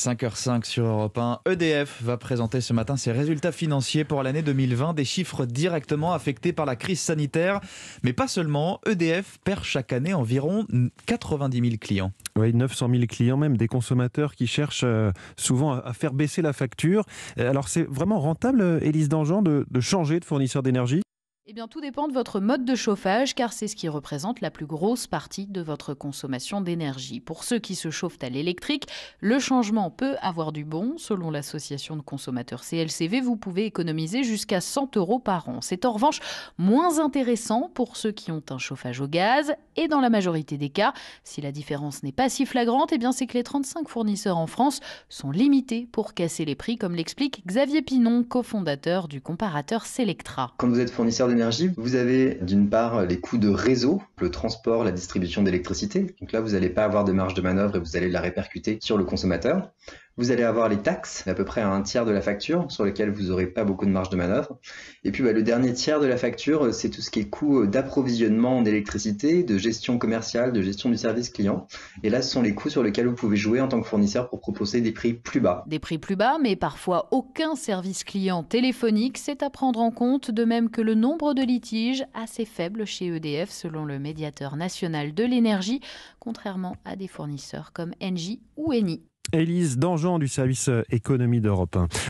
5h05 sur Europe 1. EDF va présenter ce matin ses résultats financiers pour l'année 2020, des chiffres directement affectés par la crise sanitaire. Mais pas seulement, EDF perd chaque année environ 90 000 clients. Oui, 900 000 clients même, des consommateurs qui cherchent euh, souvent à faire baisser la facture. Euh, alors c'est vraiment rentable, euh, Élise Dangean, de, de changer de fournisseur d'énergie eh bien, tout dépend de votre mode de chauffage, car c'est ce qui représente la plus grosse partie de votre consommation d'énergie. Pour ceux qui se chauffent à l'électrique, le changement peut avoir du bon. Selon l'association de consommateurs CLCV, vous pouvez économiser jusqu'à 100 euros par an. C'est en revanche moins intéressant pour ceux qui ont un chauffage au gaz. Et dans la majorité des cas, si la différence n'est pas si flagrante, eh bien, c'est que les 35 fournisseurs en France sont limités pour casser les prix, comme l'explique Xavier Pinon, cofondateur du comparateur Selectra. Quand vous êtes fournisseur vous avez d'une part les coûts de réseau, le transport, la distribution d'électricité. Donc là, vous n'allez pas avoir de marge de manœuvre et vous allez la répercuter sur le consommateur. Vous allez avoir les taxes, à peu près un tiers de la facture, sur lesquelles vous n'aurez pas beaucoup de marge de manœuvre. Et puis bah, le dernier tiers de la facture, euh, c'est tout ce qui est coût euh, d'approvisionnement d'électricité, de gestion commerciale, de gestion du service client. Et là, ce sont les coûts sur lesquels vous pouvez jouer en tant que fournisseur pour proposer des prix plus bas. Des prix plus bas, mais parfois aucun service client téléphonique, c'est à prendre en compte, de même que le nombre de litiges assez faible chez EDF selon le médiateur national de l'énergie, contrairement à des fournisseurs comme Engie ou Eni. Élise Dangean du service euh, économie d'Europe